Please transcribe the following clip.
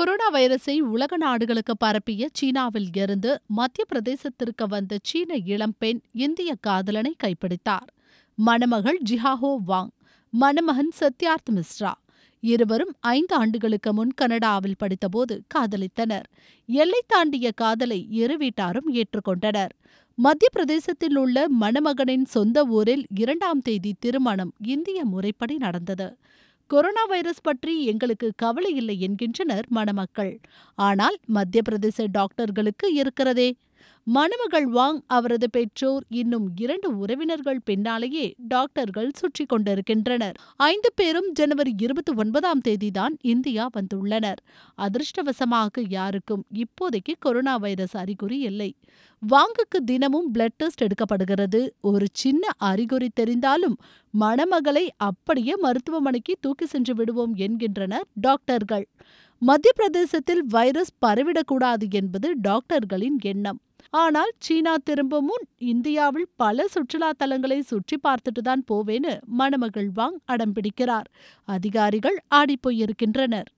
corona வைரஸை உலக நாடுகளுக்கு பரப்பிய சீனாவில் இருந்து மத்திய பிரதேசத்திற்கு வந்த சீன இளம்பெண் இந்திய காதலனை கைப்பிடித்தார் மணமகள் ஜிஹாஹோ வாங் மணமகன் சத்யார்த் மிஸ்ரா இருவரும் ஐந்து ஆண்டுகளுக்கு முன் கனடாவில் படித்தபோது காதலித்தனர் எல்லை தாண்டிய காதலை இரு வீட்டாரும் ஏற்றுக்கொண்டனர் மத்திய பிரதேசத்தில் உள்ள மணமகனின் சொந்த ஊரில் இரண்டாம் தேதி திருமணம் இந்திய முறைப்படி நடந்தது கொரோனா வைரஸ் பற்றி எங்களுக்கு கவலை இல்லை என்கின்றனர் மணமக்கள் ஆனால் மத்திய பிரதேச டாக்டர்களுக்கு இருக்கிறதே மணமகள் வாங் அவரது பெற்றோர் இன்னும் இரண்டு உறவினர்கள் பின்னாலேயே டாக்டர்கள் சுற்றி கொண்டிருக்கின்றனர் ஐந்து பேரும் ஜனவரி இருபத்தி ஒன்பதாம் தேதி தான் இந்தியா வந்துள்ளனர் அதிர்ஷ்டவசமாக யாருக்கும் இப்போதைக்கு கொரோனா வைரஸ் அறிகுறி இல்லை வாங்குக்கு தினமும் பிளட் டெஸ்ட் எடுக்கப்படுகிறது ஒரு சின்ன அறிகுறி தெரிந்தாலும் மணமகளை அப்படியே மருத்துவமனைக்கு தூக்கி சென்று விடுவோம் என்கின்றனர் டாக்டர்கள் மத்திய பிரதேசத்தில் வைரஸ் பரவிடக்கூடாது என்பது டாக்டர்களின் எண்ணம் ஆனால் சீனா திரும்பும் முன் இந்தியாவில் பல சுற்றுலா தலங்களை சுற்றி பார்த்துட்டு தான் போவேன்னு மணமகள் வாங் அடம் பிடிக்கிறார் அதிகாரிகள் ஆடிப்போயிருக்கின்றனர்